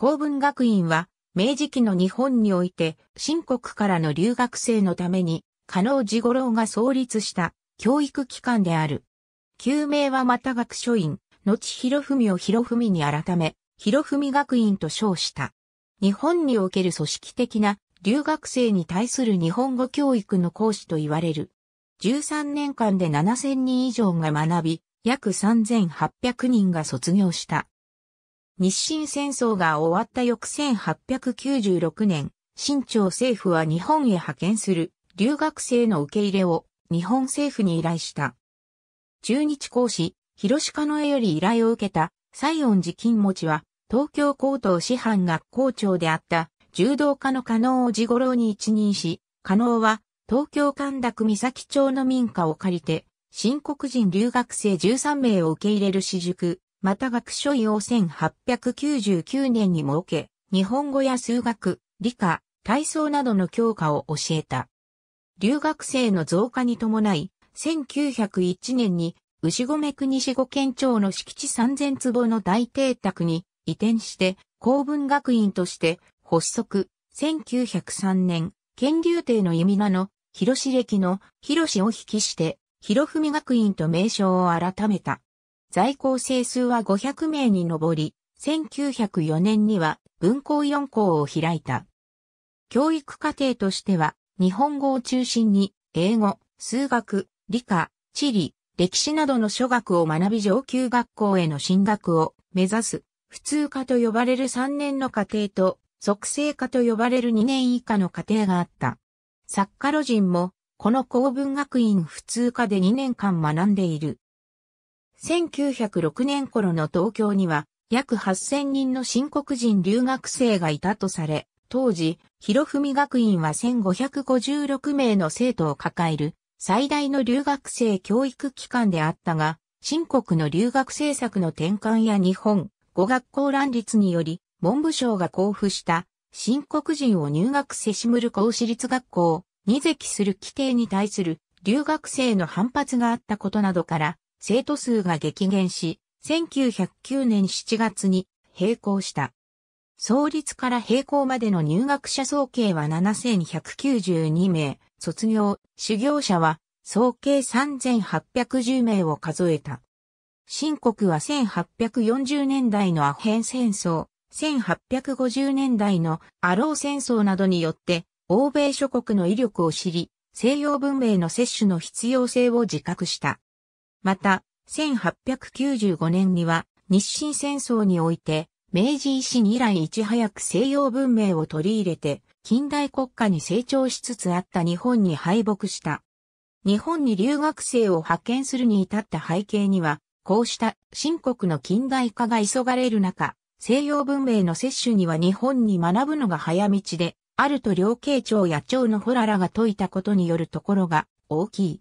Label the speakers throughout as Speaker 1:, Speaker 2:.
Speaker 1: 公文学院は、明治期の日本において、新国からの留学生のために、加納治五郎が創立した教育機関である。旧名はまた学書院、後広文を広文に改め、広文学院と称した。日本における組織的な留学生に対する日本語教育の講師と言われる。13年間で7000人以上が学び、約3800人が卒業した。日清戦争が終わった翌1896年、新朝政府は日本へ派遣する留学生の受け入れを日本政府に依頼した。中日講師、広鹿の絵より依頼を受けた西園寺金持は東京高等師範学校長であった柔道家の加納地五郎に一任し、加納は東京神田区三崎町の民家を借りて、新国人留学生13名を受け入れる私塾、また学書用を1899年に設け、日本語や数学、理科、体操などの教科を教えた。留学生の増加に伴い、1901年に牛込国志五県庁の敷地3000坪の大邸宅に移転して、公文学院として発足、1903年、県流帝の弓名の広志歴の広志を引きして、広文学院と名称を改めた。在校生数は500名に上り、1904年には文校4校を開いた。教育課程としては、日本語を中心に、英語、数学、理科、地理、歴史などの諸学を学び上級学校への進学を目指す、普通科と呼ばれる3年の課程と、即成科と呼ばれる2年以下の課程があった。作家路人も、この公文学院普通科で2年間学んでいる。1906年頃の東京には約8000人の新国人留学生がいたとされ、当時、広文学院は1556名の生徒を抱える最大の留学生教育機関であったが、新国の留学政策の転換や日本語学校乱立により、文部省が交付した新国人を入学せしむる公私立学校に席する規定に対する留学生の反発があったことなどから、生徒数が激減し、1909年7月に閉校した。創立から閉校までの入学者総計は7192名、卒業、修行者は総計3810名を数えた。新国は1840年代のアヘン戦争、1850年代のアロー戦争などによって、欧米諸国の威力を知り、西洋文明の摂取の必要性を自覚した。また、1895年には日清戦争において、明治維新以来いち早く西洋文明を取り入れて、近代国家に成長しつつあった日本に敗北した。日本に留学生を派遣するに至った背景には、こうした新国の近代化が急がれる中、西洋文明の摂取には日本に学ぶのが早道で、あると両慶長や長のホラらが説いたことによるところが大きい。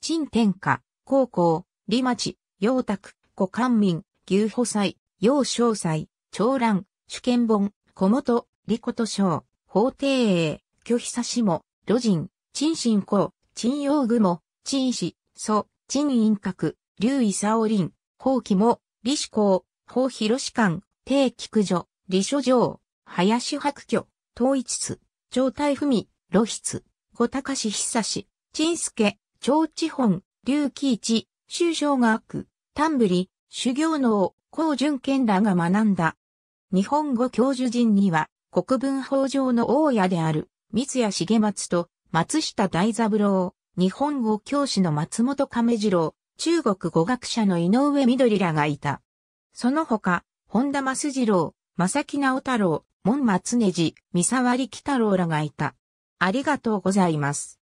Speaker 1: 陳天下、高校、李町、陽卓、古官民、牛歩祭、陽詳祭、長蘭、主権本、小本、李琴章、法廷営、巨久しも、路人、陳信公、陳陽も、陳氏、祖、陳陰閣、劉伊沙林、法規も、李志公、法広士官、帝菊女、李書城、林白居、統一津、長太文、露筆、五高志久志、陳助、長智本、龍騎一、修正学、丹ブリ、修行能、高淳賢らが学んだ。日本語教授陣には、国文法上の大家である、三谷重松と、松下大三郎、日本語教師の松本亀次郎、中国語学者の井上緑らがいた。その他、本田増次郎、正木直太郎、門松根寺、三沢力太郎らがいた。ありがとうございます。